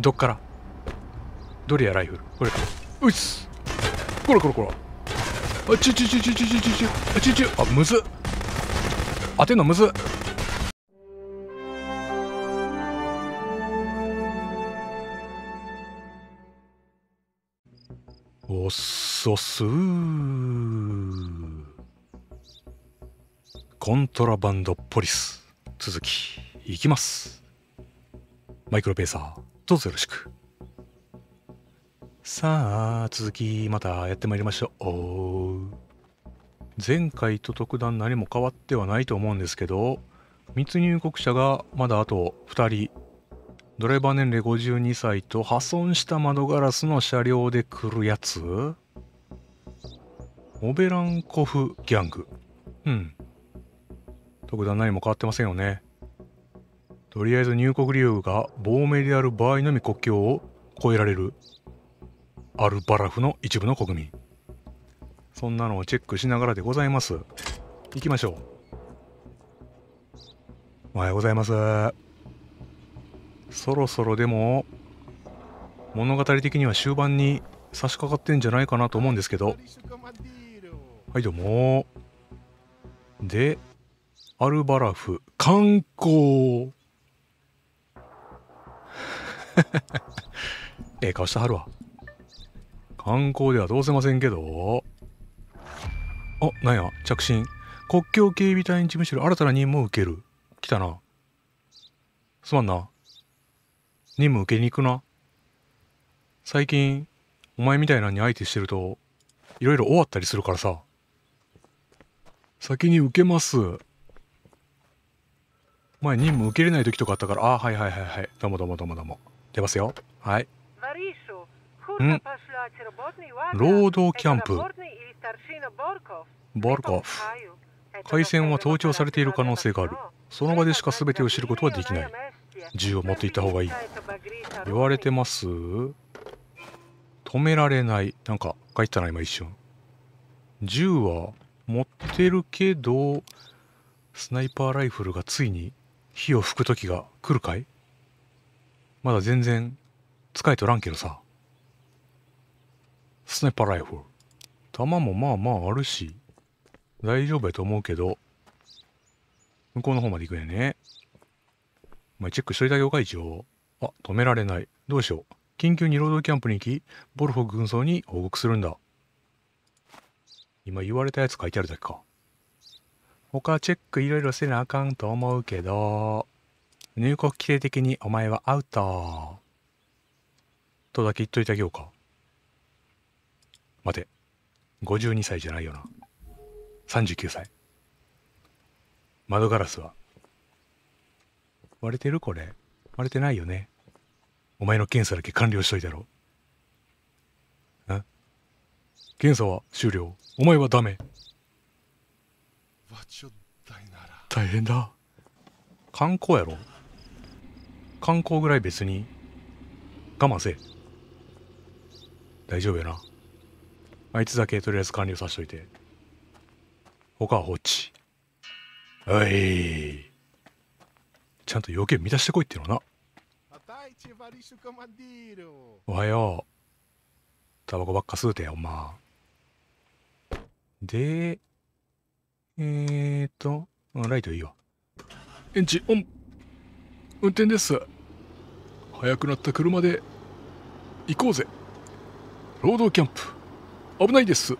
どっからどれやライフルこれうっすこらこらこらあちゅちゅちゅちゅちゅちゅちゅちゅあちゅちゅあむず当てんのむずおっそすコントラバンドポリス続きいきますマイクロペーサーどうぞよろしく。さあ、続きまたやってまいりましょう。前回と特段何も変わってはないと思うんですけど、密入国者がまだあと2人、ドライバー年齢52歳と破損した窓ガラスの車両で来るやつ、オベランコフギャング。うん。特段何も変わってませんよね。とりあえず入国理由が亡命である場合のみ国境を越えられるアルバラフの一部の国民そんなのをチェックしながらでございます行きましょうおはようございますそろそろでも物語的には終盤に差し掛かってんじゃないかなと思うんですけどはいどうもでアルバラフ観光 ええ顔してはるわ。観光ではどうせませんけど。あ、なんや、着信。国境警備隊に事務所新たな任務を受ける。来たな。すまんな。任務受けに行くな。最近、お前みたいなのに相手してると、いろいろ終わったりするからさ。先に受けます。前任務受けれない時とかあったから、ああ、はいはいはいはい。どうもどうもどうもどうも。出ますよ。はい。ん労働キャンプ。ボルコフ。回線は盗聴されている可能性がある。その場でしか全てを知ることはできない。銃を持っていった方がいい。言われてます止められない。なんか書いてたな、今一瞬。銃は持ってるけど、スナイパーライフルがついに火を吹く時が来るかいまだ全然使いとらんけどさ。スナイパーライフル。弾もまあまああるし、大丈夫やと思うけど、向こうの方まで行くんやね。まあ、チェックしといた業界一応。あ、止められない。どうしよう。緊急に労働キャンプに行き、ボルフォ軍曹に報告するんだ。今言われたやつ書いてあるだけか。他チェックいろいろせなあかんと思うけど、入国規定的にお前はアウトとだけ言っといてあげようか待て52歳じゃないよな39歳窓ガラスは割れてるこれ割れてないよねお前の検査だけ完了しといたろん検査は終了お前はダメ大変だ観光やろ観光ぐらい別に我慢せ大丈夫よな。あいつだけとりあえず完了させといて。他は放置。おい。ちゃんと要件満たしてこいってのな。おはよう。タバコばっか吸うてや、ほんま。で、えーと、ライトいいわ。エンジンオン運転です早くなった車で行こうぜ労働キャンプ危ないです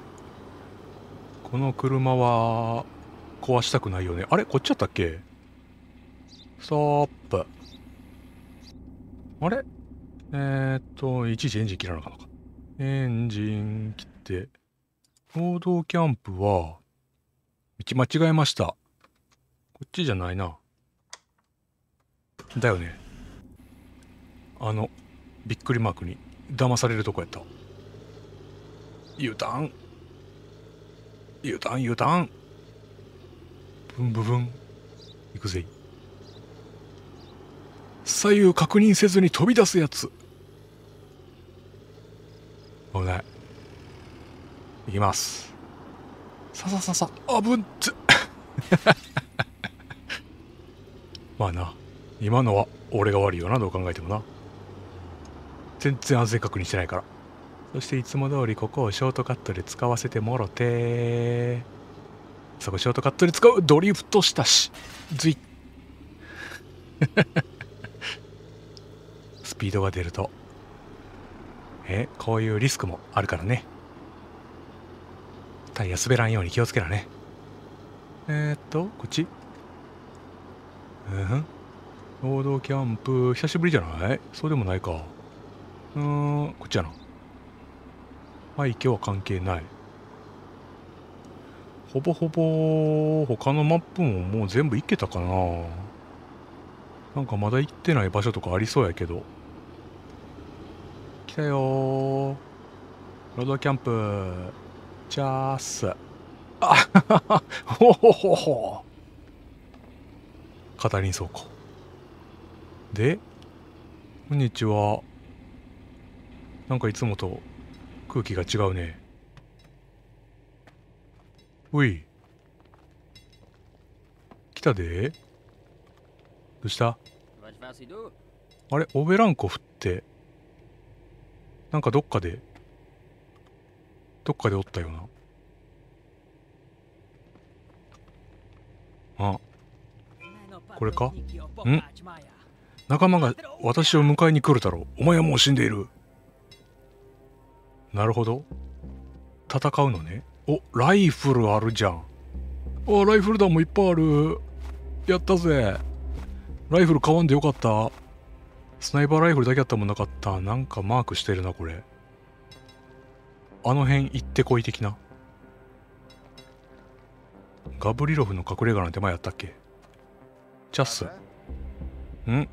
この車は壊したくないよねあれこっちだったっけストップあれえー、っといちいちエンジン切らなかったかエンジン切って労働キャンプは道間違えましたこっちじゃないなだよねあのびっくりマークに騙されるとこやった U ターン U ターン U ターンブンブブン行くぜ左右確認せずに飛び出すやつ危ない行きますささささあぶんつ まあな今のは俺が悪いよなどう考えてもな全然安全確認してないからそしていつも通りここをショートカットで使わせてもろてそこショートカットで使うドリフトしたしズイッ スピードが出るとえこういうリスクもあるからねタイヤ滑らんように気をつけろねえー、っとこっちうん労働キャンプ、久しぶりじゃないそうでもないか。うーん、こっちやな。今日は関係ない。ほぼほぼ、他のマップももう全部行けたかな。なんかまだ行ってない場所とかありそうやけど。来たよロードキャンプ、チャース。あ ほほほほ。カタリン倉庫。で、こんにちは。なんかいつもと空気が違うね。おい。来たで。どうしたあれ、オベランコフって、なんかどっかで、どっかでおったよな。あ、これかん仲間が私を迎えに来るだろうお前はもう死んでいるなるほど戦うのねおライフルあるじゃんあライフル弾もいっぱいあるやったぜライフル買わんでよかったスナイパーライフルだけあったもんなかったなんかマークしてるなこれあの辺行ってこい的なガブリロフの隠れ家の手前やったっけチャッスん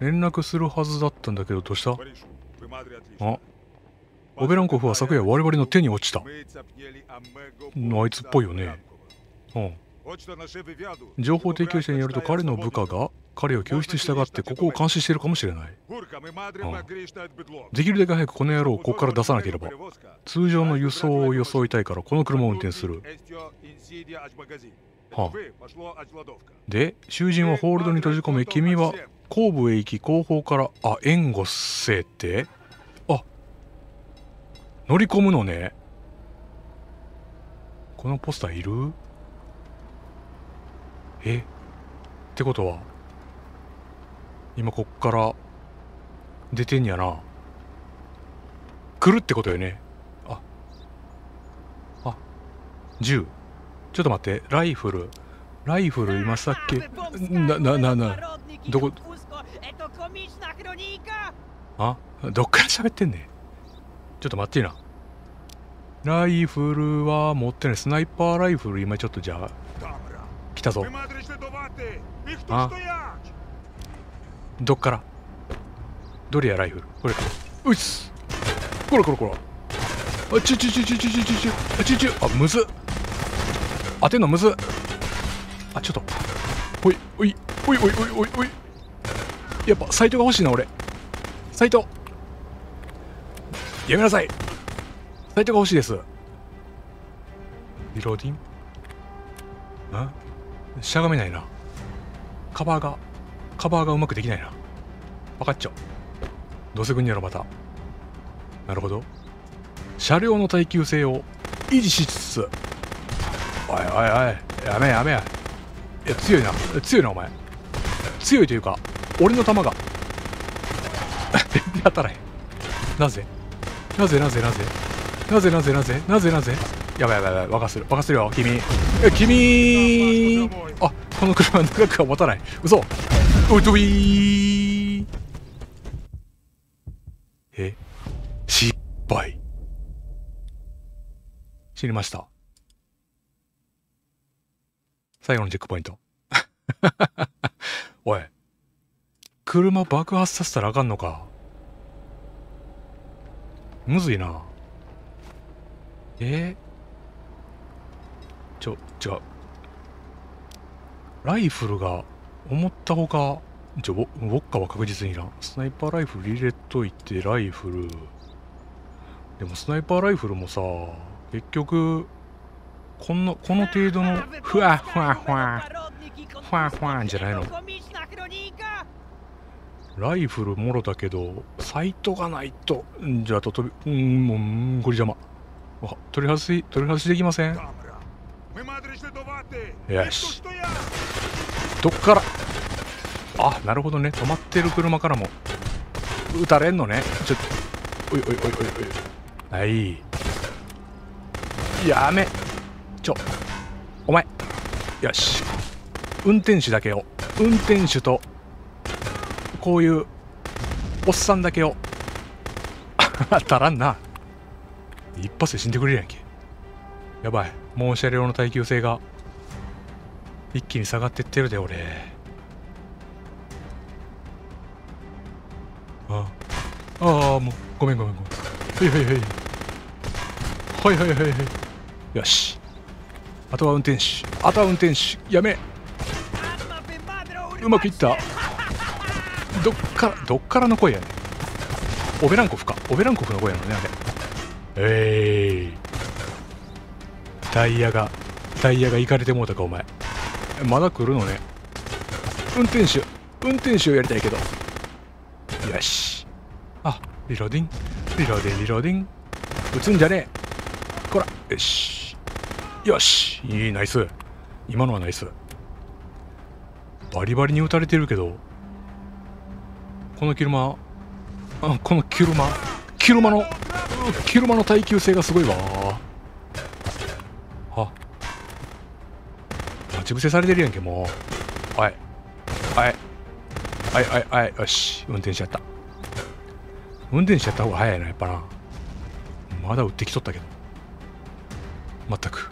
連絡するはずだったんだけどどうしたあオベランコフは昨夜我々の手に落ちたあいつっぽいよねうん情報提供者によると彼の部下が彼を救出したがってここを監視しているかもしれない、うん、できるだけ早くこの野郎をここから出さなければ通常の輸送を装いたいからこの車を運転するはあ、で囚人はホールドに閉じ込め君は後部へ行き後方からあ援護せってあ乗り込むのねこのポスターいるえってことは今こっから出てんやな来るってことよねああ銃ちょっと待ってライフルライフルいましたっけななななどこあどっから喋ってんねんちょっと待ってなライフルは持ってないスナイパーライフル今ちょっとじゃあ来たぞあどっからどれやライフルこれかうっすこらこらこらあちゅちゅちゅちゅちゅちゅちゅあむず当てんのむずあちょっとおいおいおいおいおいおいおいやっぱサイトが欲しいな俺サイトやめなさいサイトが欲しいですリローディンんしゃがめないなカバーがカバーがうまくできないな分かっちゃうどうせ軍んやろまたなるほど車両の耐久性を維持しつつおいおいおいやめやめやいや強いな強いなお前強いというか俺の弾が全然当たらへんなぜなぜなぜなぜなぜなぜなぜなぜなぜやばいやばいやばい沸する沸するよ君え君あこの車 長くは持たない嘘うとびーえ失敗知りました最後のチェックポイント おい車爆発させたらあかんのかむずいなえちょ違うライフルが思ったほかじゃウォッカは確実にいらんスナイパーライフル入れといてライフルでもスナイパーライフルもさ結局こんなこの程度のふわふわふわふわふわじゃないのライフルもろだけど、サイトがないと、んじゃあと飛び、うん、もう、ん、これ邪魔。取り外し、取り外しできません。よし。どっから。あ、なるほどね。止まってる車からも。撃たれんのね。ちょっと。おいおいおいおいおい。はい。やめ。ちょ。お前。よし。運転手だけを。運転手とこういうおっさんだけを足 らんな一発で死んでくれるやんけやばいモンシャレの耐久性が一気に下がってってるで俺あああもうごめんごめんごめんはいはいはいはいはいはいよしあとは運転手あとは運転手やめうまくいったどっからどっからの声やねんオベランコフかオベランコフの声やのねあれえー、タイヤがタイヤがいかれてもうたかお前まだ来るのね運転手運転手をやりたいけどよしあリロディンリロディンリロディン撃つんじゃねえこらよしよしいいナイス今のはナイスバリバリに撃たれてるけどこの車この車車の車の耐久性がすごいわあ待ち伏せされてるやんけもうはいはいはいはいはいよし運転しちゃった運転しちゃった方が早いなやっぱなまだ撃ってきとったけどまったく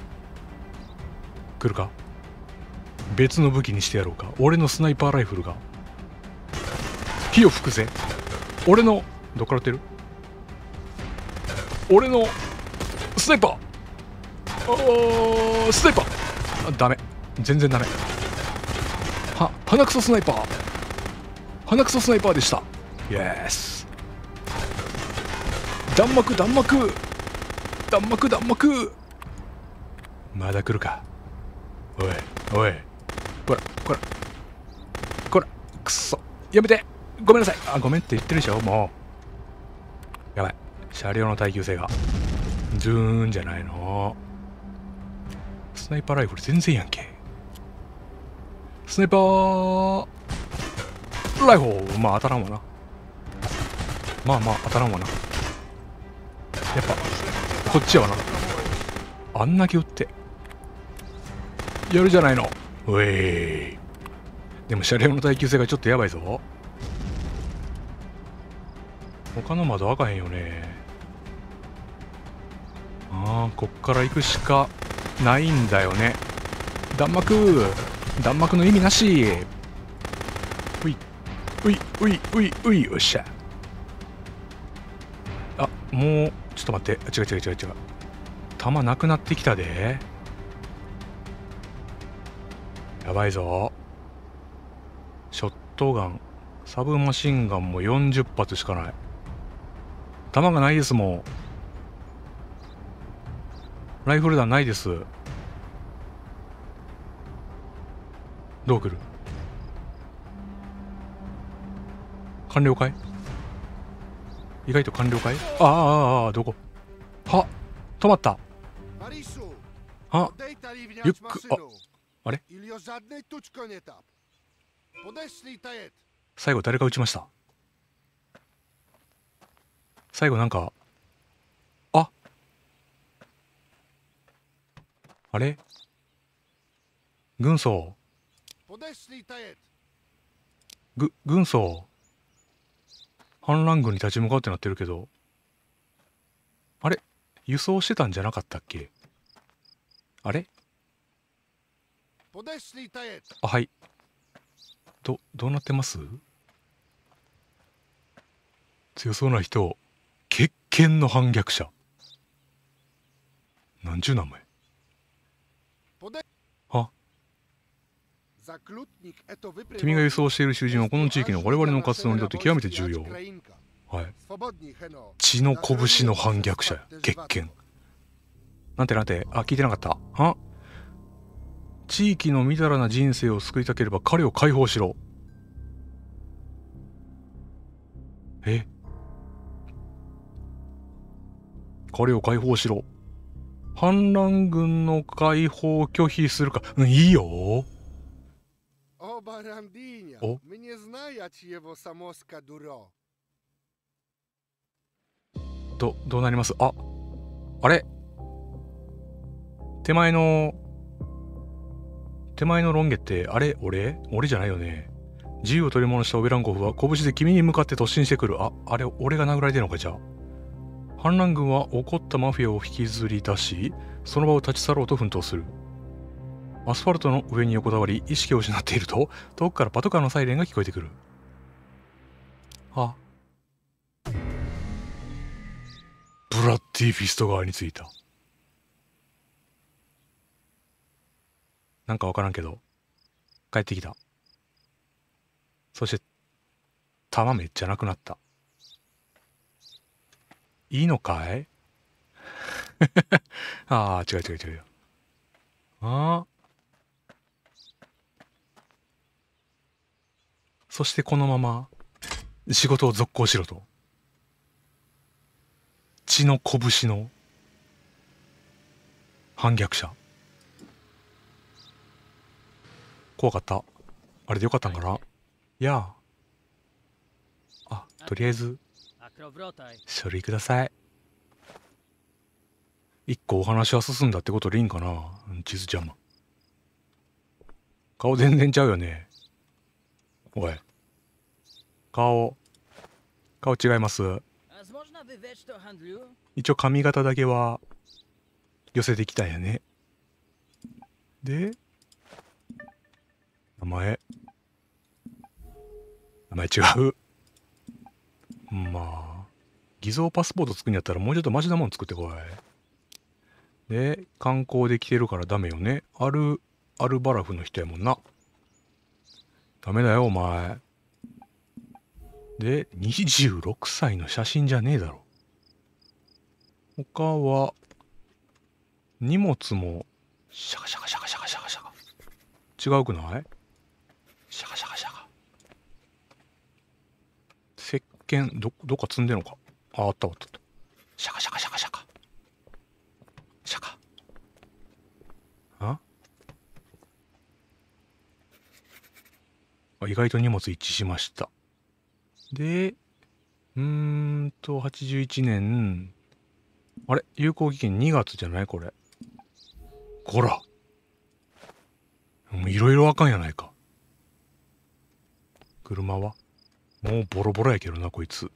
来るか別の武器にしてやろうか俺のスナイパーライフルが火を吹くぜ俺のどっから出る俺のスナイパーおースナイパーあダメ全然ダメは鼻くそスナイパー鼻くそスナイパーでしたイエス弾幕弾幕弾幕弾幕まだ来るかおいおいこらこらこらくそやめてごめんなさいあごめんって言ってるでしょもうやばい車両の耐久性がズーンじゃないのスナイパーライフル全然やんけスナイパーライフルまあ当たらんわなまあまあ当たらんわなやっぱこっちはなあんだけ撃ってやるじゃないのうえーでも車両の耐久性がちょっとやばいぞ他の窓開かへんよねああこっから行くしかないんだよね弾幕弾幕の意味なしういういういういういよっしゃあもうちょっと待って違う違う違う違う弾なくなってきたでやばいぞショットガンサブマシンガンも40発しかない弾がないですもん。ライフル弾ないです。どう来る完了かい意外と完了かいあああああどこは止まったあゆっくああれ最後誰が撃ちました最後なんか、ああれ軍曹。ぐ、軍曹。反乱軍に立ち向かうってなってるけど。あれ輸送してたんじゃなかったっけあれあ、はい。ど、どうなってます強そうな人。見の反逆者何ちゅう名前は君が輸送している囚人はこの地域の我々の活動にとって極めて重要はい血の拳の反逆者や月見なんてなんてあ聞いてなかったあ地域のみだらな人生を救いたければ彼を解放しろえ彼を解放しろ。反乱軍の解放を拒否するか。うん、いいよ。おど、どうなりますあ、あれ手前の、手前のロンゲって、あれ俺俺じゃないよね。自由を取り戻したオベランコフは拳で君に向かって突進してくる。あ、あれ、俺が殴られてるのか、じゃあ。反乱軍は怒ったマフィアを引きずり出しその場を立ち去ろうと奮闘するアスファルトの上に横たわり意識を失っていると遠くからパトカーのサイレンが聞こえてくるあブラッディフィスト側についたなんかわからんけど帰ってきたそして弾めっちゃなくなったいいのかい ああ、違う違う違うああ。そしてこのまま仕事を続行しろと。血の拳の反逆者。怖かった。あれでよかったんかな、い、いやあ。あ、とりあえず書類ください一個お話は進んだってことでいいんかな地図邪魔顔全然ちゃうよねおい顔顔違います一応髪型だけは寄せてきたんやねで名前名前違うまあ、偽造パスポート作るんやったらもうちょっとマジなもん作ってこい。で、観光で来てるからダメよね。ある、アルバラフの人やもんな。ダメだよ、お前。で、26歳の写真じゃねえだろ。他は、荷物も、シャカシャカシャカシャカシャカシャカ。違うくないシャカシャカシャカ。剣どどっか積んでんのかああったあったあったシャカシャカシャカシャカシャカああ意外と荷物一致しましたでうーんと81年あれ有効期限2月じゃないこれこらいろいろあかんやないか車はもうボロボロやけどな、こいつ。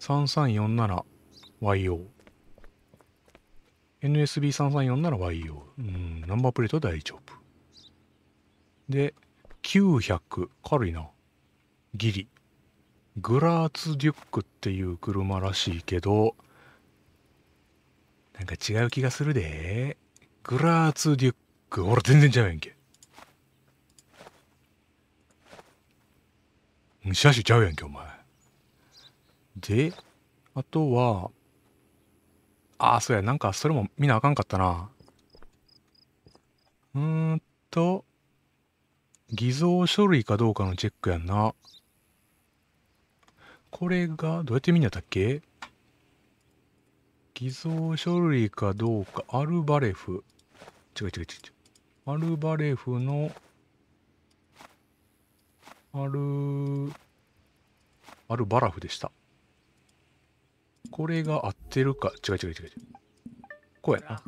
NSB3347YO。NSB3347YO。うん、ナンバープレート大丈夫。で、900。軽いな。ギリ。グラーツデュックっていう車らしいけど、なんか違う気がするで。グラーツデュック。ほら、全然違うやんけ。車しちゃうやんけお前であとはああそうやなんかそれも見なあかんかったなうーんと偽造書類かどうかのチェックやんなこれがどうやって見んやったっけ偽造書類かどうかアルバレフ違う違う違う違うアルバレフのアル、アルバラフでした。これが合ってるか。違う違う違う違う。こうやな。か。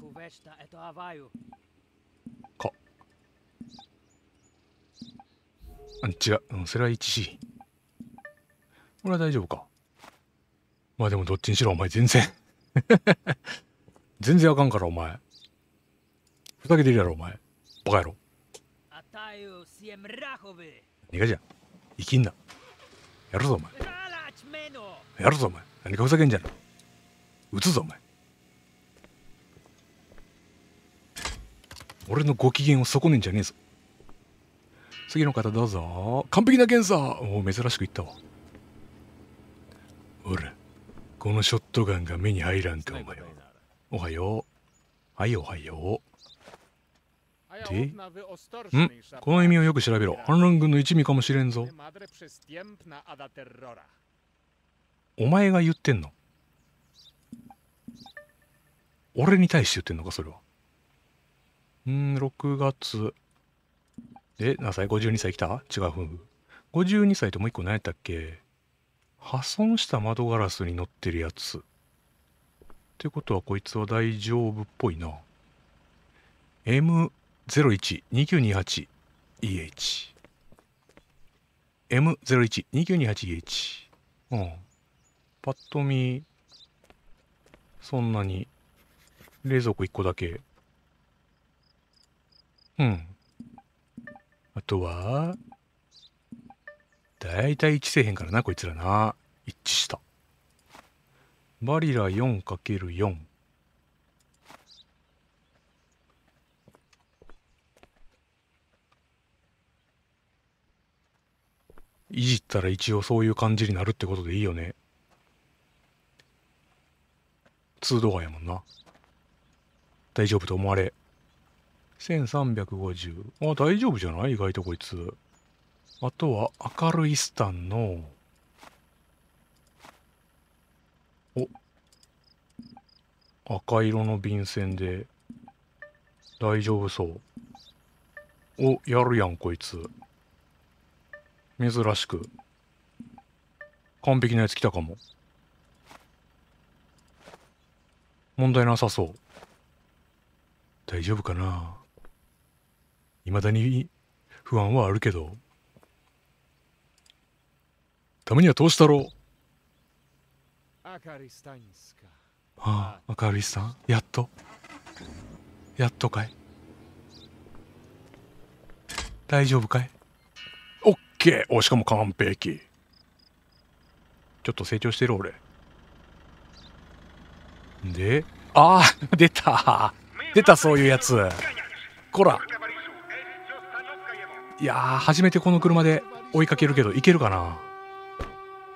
あ、違う。うん、それは 1C。これは大丈夫か。まあでもどっちにしろお前全然全然あかんからお前。ふざけてるやろお前。バカやろ。何がじゃん。生きんなやるぞお前やるぞお前何かふざけんじゃない撃つぞお前俺のご機嫌を損ねんじゃねえぞ次の方どうぞ完璧な検査おお珍しく言ったわほらこのショットガンが目に入らんかお前おはようはいおはようテんこの意味をよく調べろ。反乱軍の一味かもしれんぞ。お前が言ってんの俺に対して言ってんのか、それは。んん、6月。え、何歳 ?52 歳来た違う、夫婦52歳ともう一個何やったっけ破損した窓ガラスに乗ってるやつ。ってことはこいつは大丈夫っぽいな。M m 012928EH。M012928EH。うん。パッと見、そんなに、冷蔵庫1個だけ。うん。あとは、だいたい一致せへんからな、こいつらな。一致した。バリラ 4×4。いじったら一応そういう感じになるってことでいいよね。2動画やもんな。大丈夫と思われ。1350。あ、大丈夫じゃない意外とこいつ。あとは、明るいスタンの、お、赤色の便箋で、大丈夫そう。お、やるやん、こいつ。珍しく完璧なやつ来たかも問題なさそう大丈夫かないまだに不安はあるけどためには投資ろうあああかりさんやっとやっとかい大丈夫かいげえおしかも完璧ちょっと成長してる俺でああ 出た出たそういうやつこらいや初めてこの車で追いかけるけどいけるかな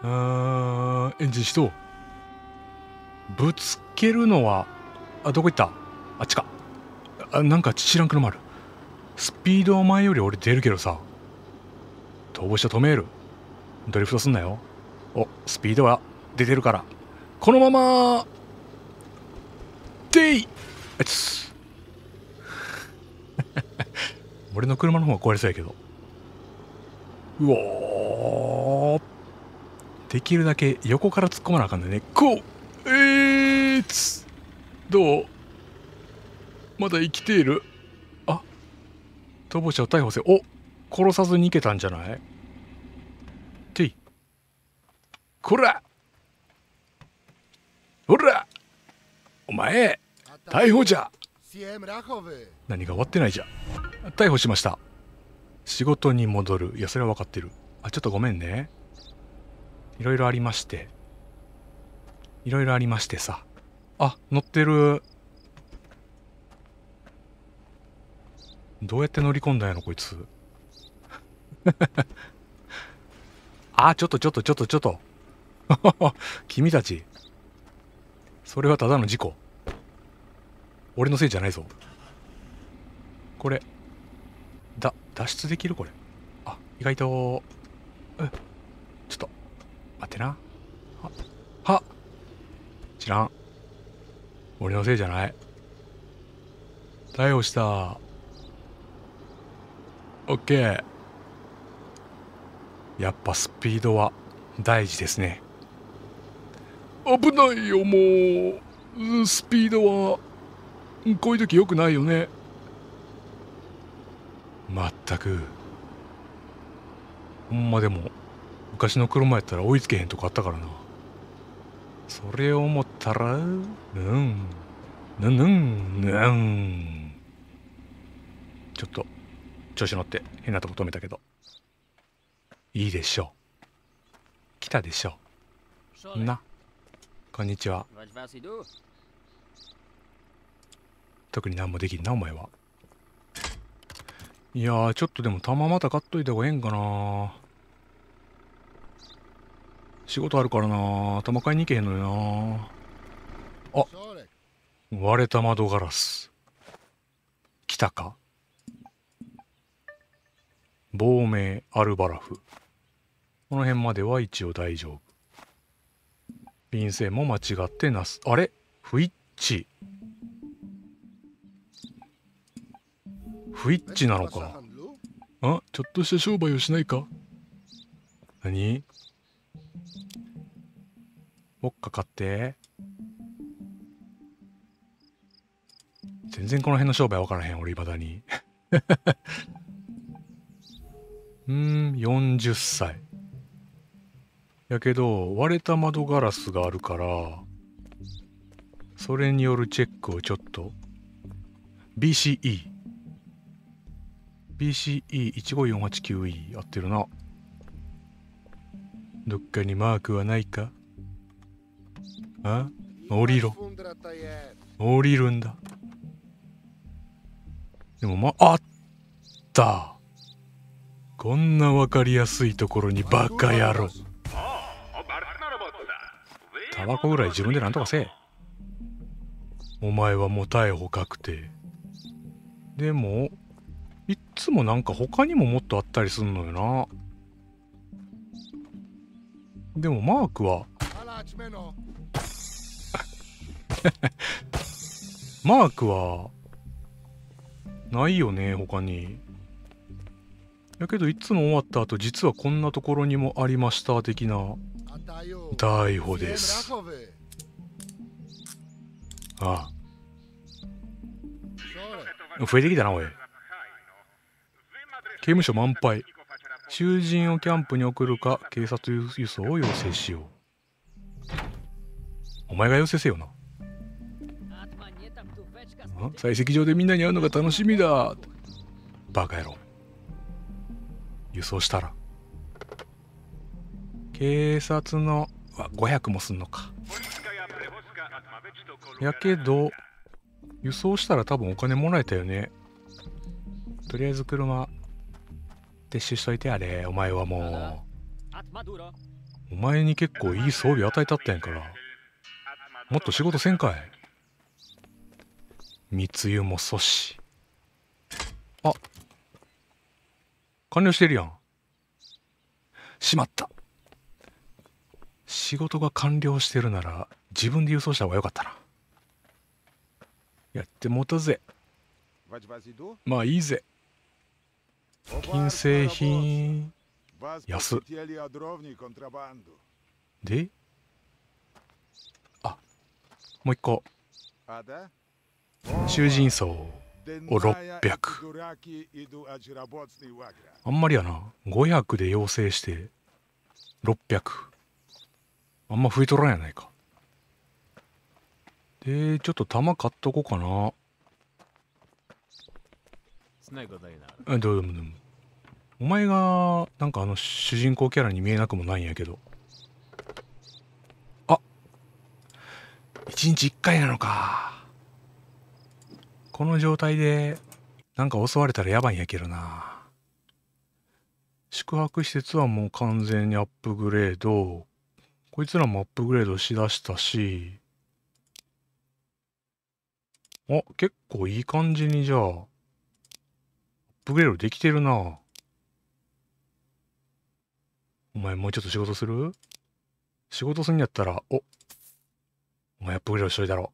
うーんエンジン始動ぶつけるのはあどこ行ったあっちかあなんか知らん車あるスピードは前より俺出るけどさ逃亡者止めるドリフトすんなよおスピードが出てるからこのままでいあつ 俺の車の方が壊れそうやけどうおできるだけ横から突っ込まなあかんでねこうえー、つどうまだ生きているあ逃亡者を逮捕せお殺さずにげけたんじゃないてい。こらほらお前逮捕じゃ何が終わってないじゃ逮捕しました仕事に戻るいやそれは分かってるあちょっとごめんねいろいろありましていろいろありましてさあ乗ってるどうやって乗り込んだんやろこいつ あ、ちょっとちょっとちょっとちょっと。君たち。それはただの事故。俺のせいじゃないぞ。これ。だ、脱出できるこれ。あ、意外と。え、ちょっと。待ってな。は、は知らん。俺のせいじゃない。逮捕した。オッケー。やっぱスピードは大事ですね危ないよもうスピードはこういう時よくないよねまったくほんまでも昔の車やったら追いつけへんとこあったからなそれを思ったらうんぬんぬんぬんちょっと調子乗って変なとこ止めたけどいいでしょう来たでしょうなこんにちは特に何もできんなお前はいやーちょっとでも玉また買っといた方がええんかな仕事あるからな玉買いに行けへんのよなあ割れた窓ガラス来たか亡命アルバラフこの辺までは一応大丈夫便箋も間違ってなすあれ不一致不一致なのかあちょっとした商売をしないか何もっか買って全然この辺の商売分からへん俺いまだにうん40歳やけど割れた窓ガラスがあるからそれによるチェックをちょっと BCE BCE15489E 合ってるなどっかにマークはないかあ降りろ降りるんだでもまあったこんな分かりやすいところにバカ野郎タバコぐらい自分でなんとかせえお前はもう逮捕確定でもいっつもなんか他にももっとあったりすんのよなでもマークは マークはないよね他にやけどいつも終わった後実はこんなところにもありました的な逮捕ですああ増えてきたなおい刑務所満杯囚人をキャンプに送るか警察輸送を要請しようお前が要請せよな採石場でみんなに会うのが楽しみだバカ野郎輸送したら警察のは500もすんのかやけど輸送したら多分お金もらえたよねとりあえず車撤収しといてやれお前はもうお前に結構いい装備与えたってんからもっと仕事せんかい密輸も阻止あ完了してるやん。しまった。仕事が完了してるなら自分で郵送した方がよかったな。やってもたぜ。まあいいぜ。金製品。安。であもう一個。囚人層。600あんまりやな500で要請して600あんま増えとらんやないかでちょっと弾買っとこうかなあどうもどうもお前がなんかあの主人公キャラに見えなくもないんやけどあ一日一回なのかこの状態でなんか襲われたらやばいんやけどな。宿泊施設はもう完全にアップグレード。こいつらもアップグレードしだしたし。あ、結構いい感じにじゃあ、アップグレードできてるな。お前もうちょっと仕事する仕事すんやったら、お、お前アップグレードしといたろ。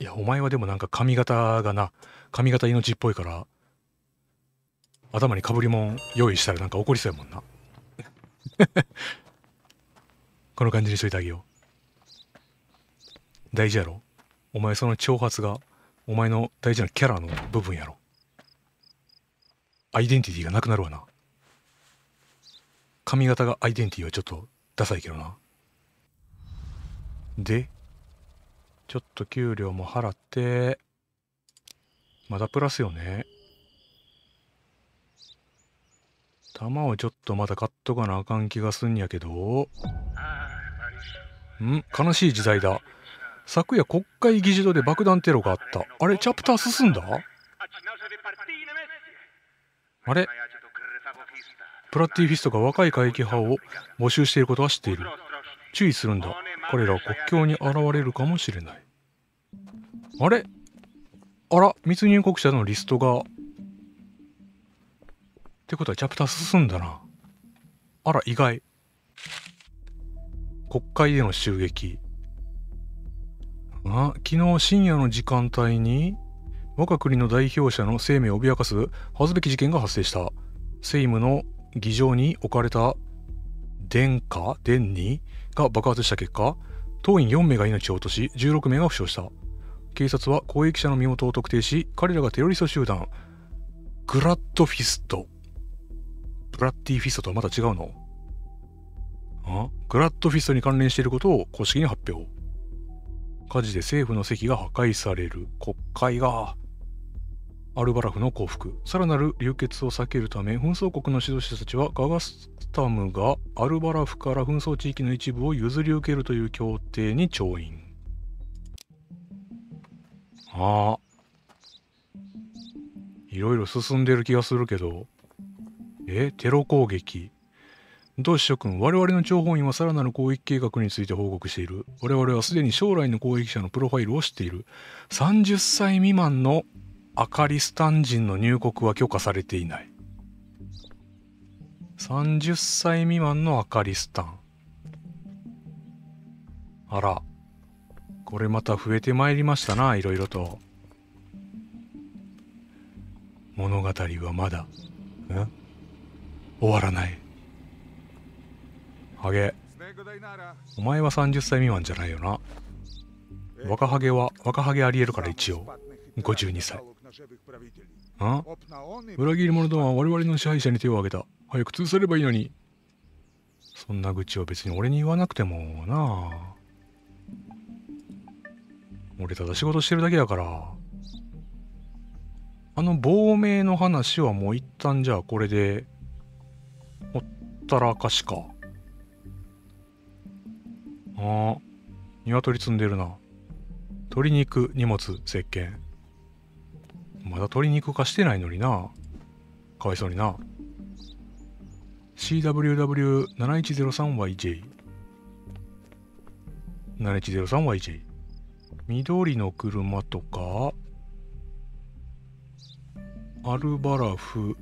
いやお前はでもなんか髪型がな髪型命っぽいから頭にかぶりもん用意したらなんか怒りそうやもんな この感じにしといてあげよう大事やろお前その挑発がお前の大事なキャラの部分やろアイデンティティがなくなるわな髪型がアイデンティティはちょっとダサいけどなでちょっと給料も払って、まだプラスよね。玉をちょっとまだ買っとかなあかん気がすんやけど。ん悲しい時代だ。昨夜国会議事堂で爆弾テロがあった。あれ、チャプター進んだあれプラッティフィストが若い会議派を募集していることは知っている。注意するんだ彼らは国境に現れるかもしれないあれあら密入国者のリストがってことはチャプター進んだなあら意外国会での襲撃あ昨日深夜の時間帯に我が国の代表者の生命を脅かす恥ずべき事件が発生した政務の議場に置かれた殿下殿にが爆発した結果当院4名が命を落とし16名が負傷した警察は攻撃者の身元を特定し彼らがテロリスト集団グラッドフィストブラッディフィストとはまた違うのあグラッドフィストに関連していることを公式に発表火事で政府の席が破壊される国会がアルバラフの降伏さらなる流血を避けるため紛争国の指導者たちはガガスタムがアルバラフから紛争地域の一部を譲り受けるという協定に調印あいろいろ進んでる気がするけどえテロ攻撃同志諸君我々の諜報員はさらなる攻撃計画について報告している我々はすでに将来の攻撃者のプロファイルを知っている30歳未満のアカリスタン人の入国は許可されていない。30歳未満のアカリスタン。あら、これまた増えてまいりましたな、いろいろと。物語はまだ、ん終わらない。ハゲ、お前は30歳未満じゃないよな。若ハゲは、若ハゲありえるから一応、52歳。ん裏切り者どもは我々の支配者に手を挙げた。早く通すればいいのに。そんな愚痴を別に俺に言わなくてもな俺ただ仕事してるだけだから。あの亡命の話はもう一旦じゃあこれで、ほったらかしか。ああ、鶏積んでるな。鶏肉、荷物、石鹸。まだ鶏肉化してないのにな。かわいそうにな。CWW7103YJ。7103YJ。緑の車とか、アルバラフ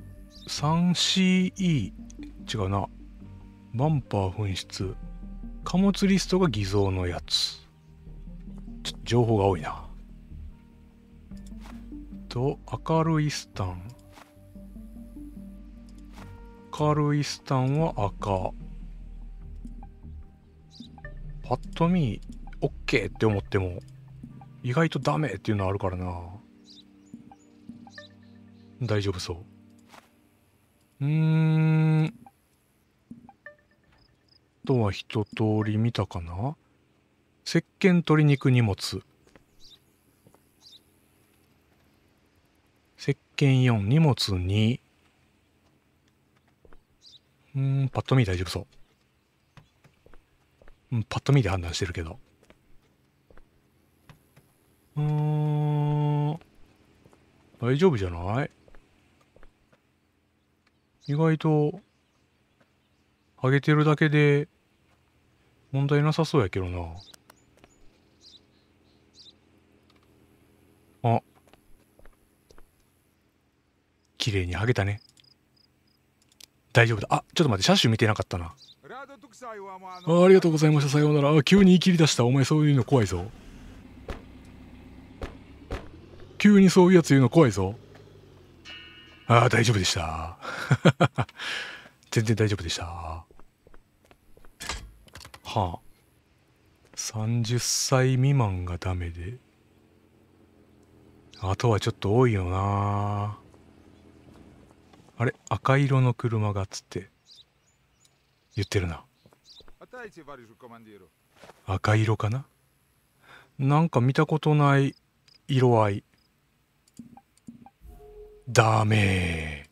3CE。違うな。バンパー紛失。貨物リストが偽造のやつ。情報が多いな。と、るいスタン。明るいスタンは赤。パッと見、OK って思っても、意外とダメっていうのあるからな。大丈夫そう。うーん。とは一通り見たかな石鹸鶏肉荷物。件4、荷物2。うん、パッと見大丈夫そう。うん、パッと見で判断してるけど。うん、大丈夫じゃない意外と、上げてるだけで、問題なさそうやけどな。あ、綺麗に剥げたね大丈夫だあちょっと待って車種見てなかったなあありがとうございましたさようなら急に言い切り出したお前そういうの怖いぞ急にそういうやつ言うの怖いぞああ大丈夫でした 全然大丈夫でしたはあ30歳未満がダメであとはちょっと多いよなあれ赤色の車がつって言ってるな赤色かななんか見たことない色合いダメ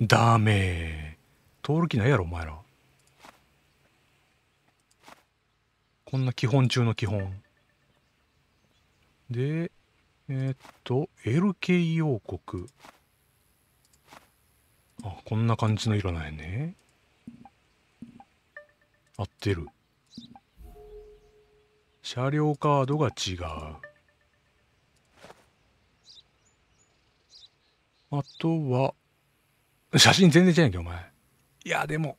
ーダメー通る気ないやろお前らこんな基本中の基本でえー、っと LK 王国あこんな感じの色なんやね合ってる車両カードが違うあとは、写真全然違うやんけ、お前。いや、でも、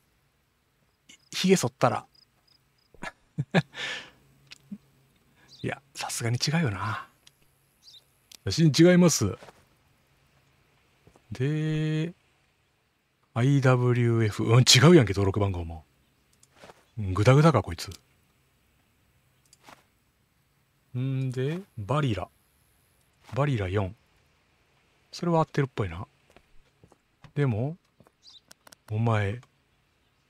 ひげ剃ったら。いや、さすがに違うよな。写真違います。で、IWF。うん、違うやんけ、登録番号も。グダグダか、こいつ。んで、バリラ。バリラ4。それは合ってるっぽいな。でも、お前、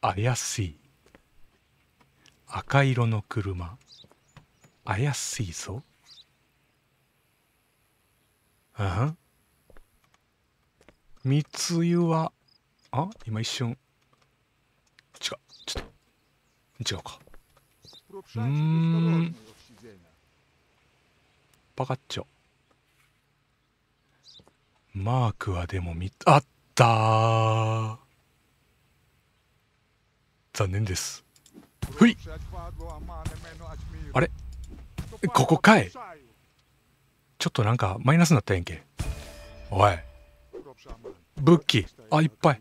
怪しい。赤色の車。怪しいぞ。あん。密輸はあ今一瞬違うちょっと違うかうんバカッチョマークはでも見あった残念ですふいあれここかいちょっとなんかマイナスになったやんけおい武器あいっぱい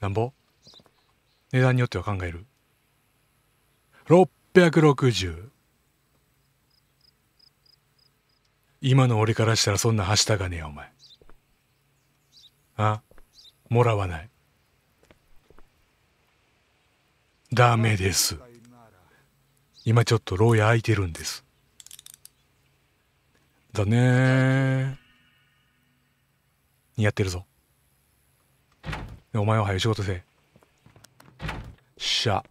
なんぼ値段によっては考える。660。今の俺からしたらそんなはしたがねえお前。あもらわない。ダメです。今ちょっと牢屋空いてるんです。だね似合ってるぞ。お前は早い仕事せしゃ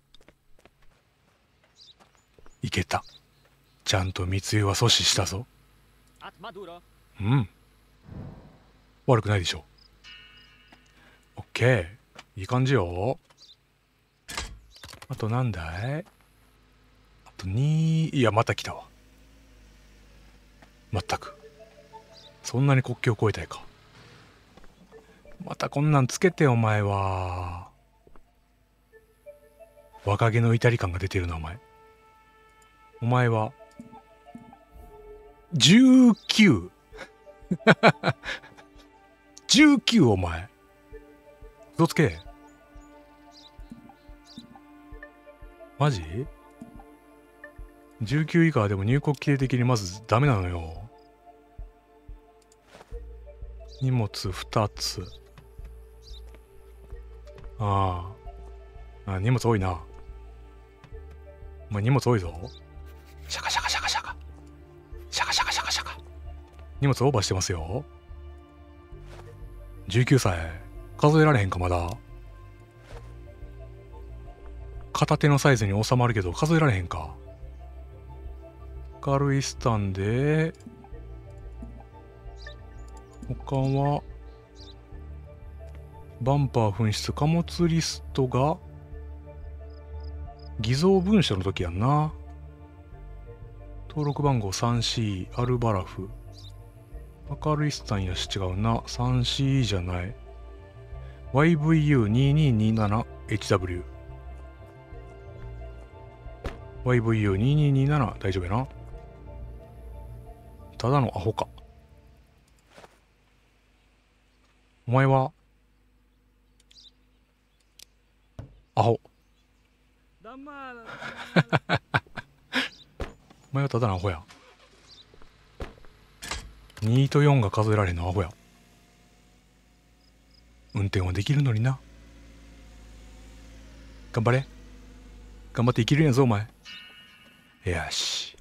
いけたちゃんと密輸は阻止したぞうん悪くないでしょオッケーいい感じよあとなんだいあと2いやまた来たわまったくそんなに国境を越えたいかまたこんなんつけてお前は。若気の至り感が出てるな、お前。お前は、19。19 お前。をつけ。マジ ?19 以下はでも入国規定的にまずダメなのよ。荷物2つ。ああ。あ荷物多いな。お前荷物多いぞ。シャカシャカシャカシャカ。シャカシャカシャカシャカ。荷物オーバーしてますよ。19歳。数えられへんか、まだ。片手のサイズに収まるけど、数えられへんか。軽いスタンで、他は、バンパー紛失貨物リストが偽造文書の時やんな登録番号 3C アルバラフアカルイスタンやし違うな 3C じゃない YVU2227HW YVU2227 大丈夫やなただのアホかお前は아홉お前はただのアホや。2と4が数えられへんのアホや。運転はできるのにな。頑張れ。頑張って生きるんやぞ、お前。よし。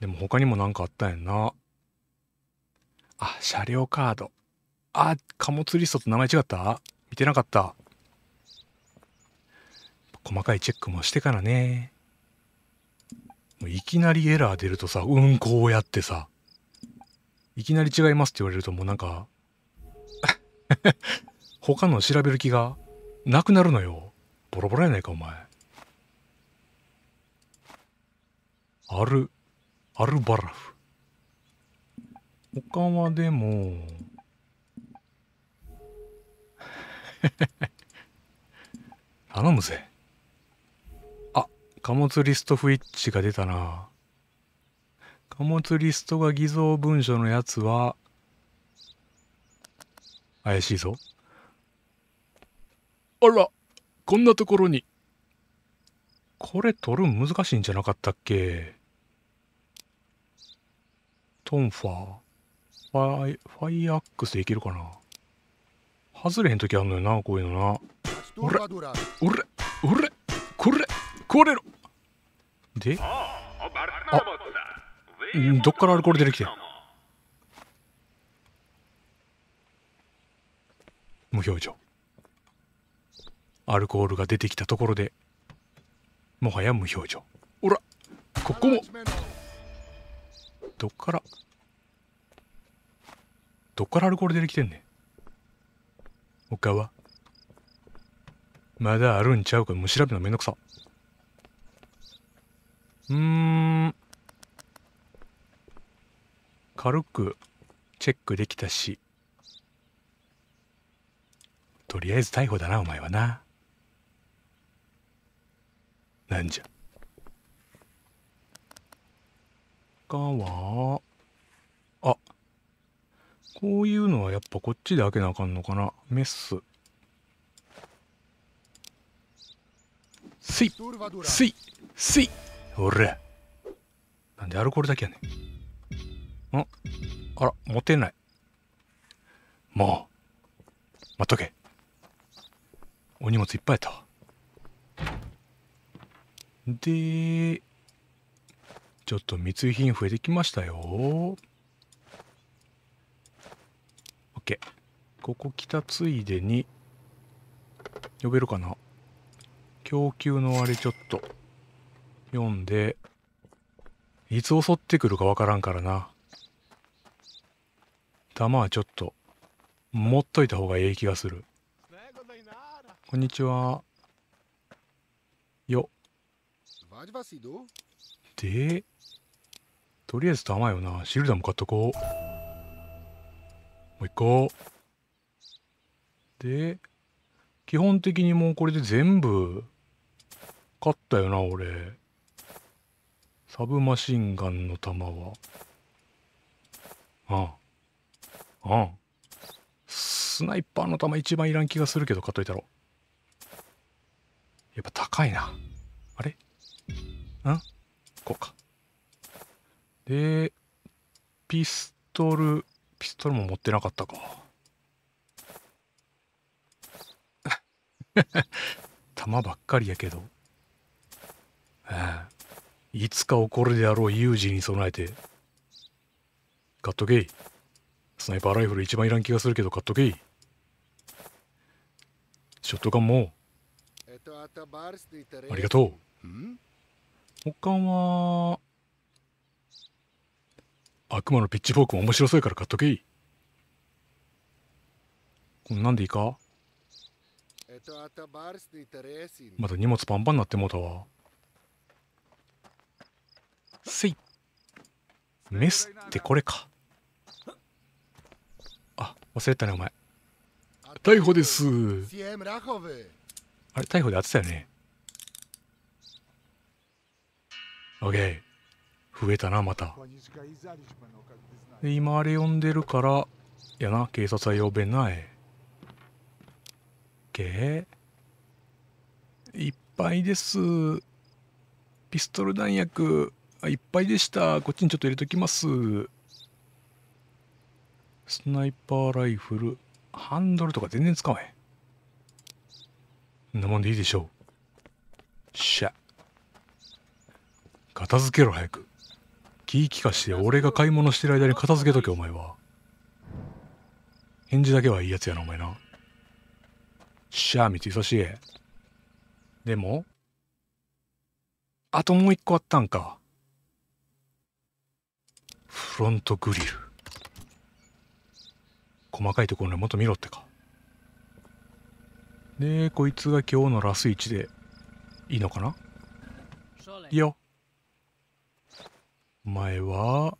でも他にも何かあったんやんな。あ、車両カード。あ、貨物リストと名前違った見てなかった。細かいチェックもしてからね。いきなりエラー出るとさ、うんこうやってさ、いきなり違いますって言われるともうなんか 他の調べる気がなくなるのよ。ボロボロやないか、お前。アル、アルバラフ。他はでも 頼むぜ。貨物リスト不一致が出たな。貨物リストが偽造文書のやつは、怪しいぞ。あら、こんなところに。これ取る難しいんじゃなかったっけトンファー。ファイ、ファイアックスでいけるかな外れへん時あんのよな、こういうのな。おれおれおれこれ壊れろであどっからアルコール出てきて無表情アルコールが出てきたところでもはや無表情おらここもどっからどっからアルコール出てきてんねん他はまだあるんちゃうかもう調べるのめんどくさうん軽くチェックできたしとりあえず逮捕だなお前はななんじゃかはあこういうのはやっぱこっちで開けなあかんのかなメススイスイスイおれなんでアルコールだけやねん。んあら、持てない。もう、待っとけ。お荷物いっぱいやったわ。で、ちょっと密輸品増えてきましたよ。オッケーここ来たついでに、呼べるかな供給のあれちょっと。読んで、いつ襲ってくるかわからんからな。弾はちょっと、持っといた方がええ気がする。こんにちは。よ。で、とりあえず弾よな。シルダーも買っとこう。もう一個。で、基本的にもうこれで全部、買ったよな、俺。サブマシンガンの弾は、ああ、ああ。スナイパーの弾一番いらん気がするけど買っといたろ。やっぱ高いな。あれんこうか。で、ピストル、ピストルも持ってなかったか。弾ばっかりやけど。ええ。いつか起こるであろう有事に備えて。買っとけい。スナイパーライフル一番いらん気がするけど買っとけい。ショットガンも。ありがとう。他は、悪魔のピッチフォークも面白そうやから買っとけい。こんなんでいいかまだ荷物パンパンになってもうたわ。せいメスってこれかあ忘れたねお前逮捕ですあれ逮捕で当てたよね OK 増えたなまたで今あれ呼んでるからやな警察は呼べない OK いっぱいですピストル弾薬あいっぱいでしたこっちにちょっと入れときますスナイパーライフルハンドルとか全然使わへんなもんでいいでしょうしゃ片付けろ早く気ぃ利かして俺が買い物してる間に片付けとけお前は返事だけはいいやつやなお前なしゃあ道久しいでもあともう一個あったんか。フロントグリル細かいところにもっと見ろってかでこいつが今日のラス1でいいのかないいよ前は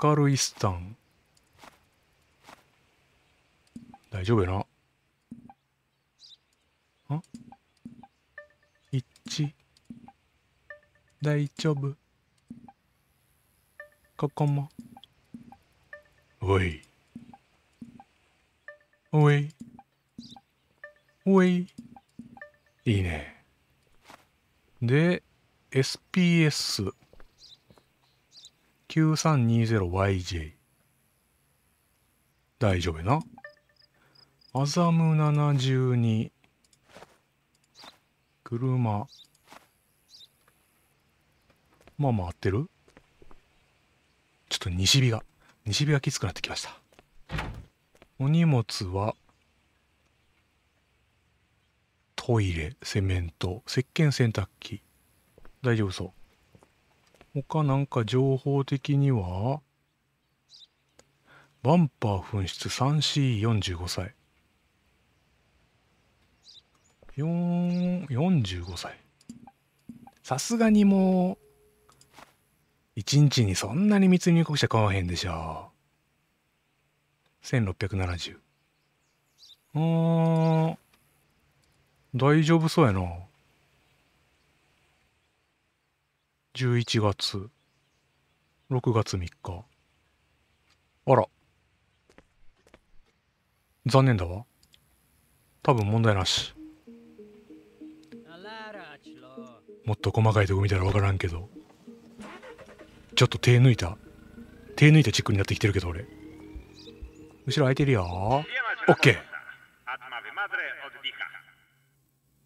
明るいスタン大丈夫やな。ん一。大丈夫。ここも。おい。おい。おい。いいね。で、SPS9320YJ。大丈夫やな。アザム72。車。まあまあ合ってると西日が、西日がきつくなってきました。お荷物は、トイレ、セメント、石鹸洗濯機。大丈夫そう。他なんか情報的には、バンパー紛失 3C45 歳。4、45歳。さすがにも一日にそんなに密入国者来おへんでしょう。1670。うーん。大丈夫そうやな。11月。6月3日。あら。残念だわ。多分問題なし。もっと細かいとこ見たらわからんけど。ちょっと手抜いた手抜いたチックになってきてるけど俺後ろ空いてるよオッケー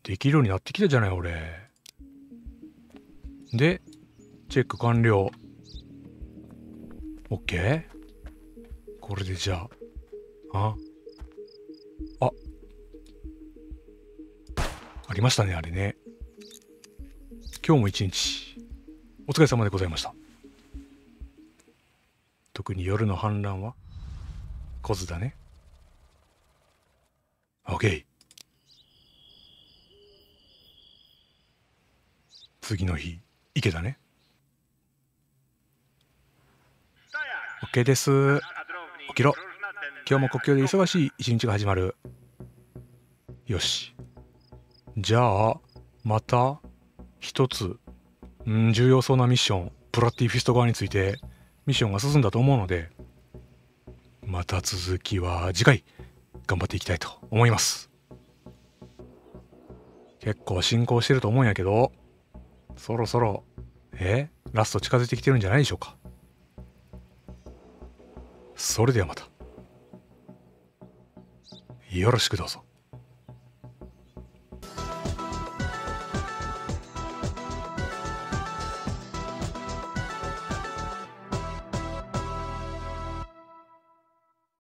できるようになってきたじゃない俺でチェック完了ケーこれでじゃあああありましたねあれね今日も一日お疲れ様でございました特に夜の反乱はコズだね OK 次の日池だね OK です起きろ今日も国境で忙しい一日が始まるよしじゃあまた一つ、うん、重要そうなミッションプラティフィスト側についてミッションが進んだと思うので、また続きは次回頑張っていきたいと思います。結構進行してると思うんやけど、そろそろ、えラスト近づいてきてるんじゃないでしょうか。それではまた。よろしくどうぞ。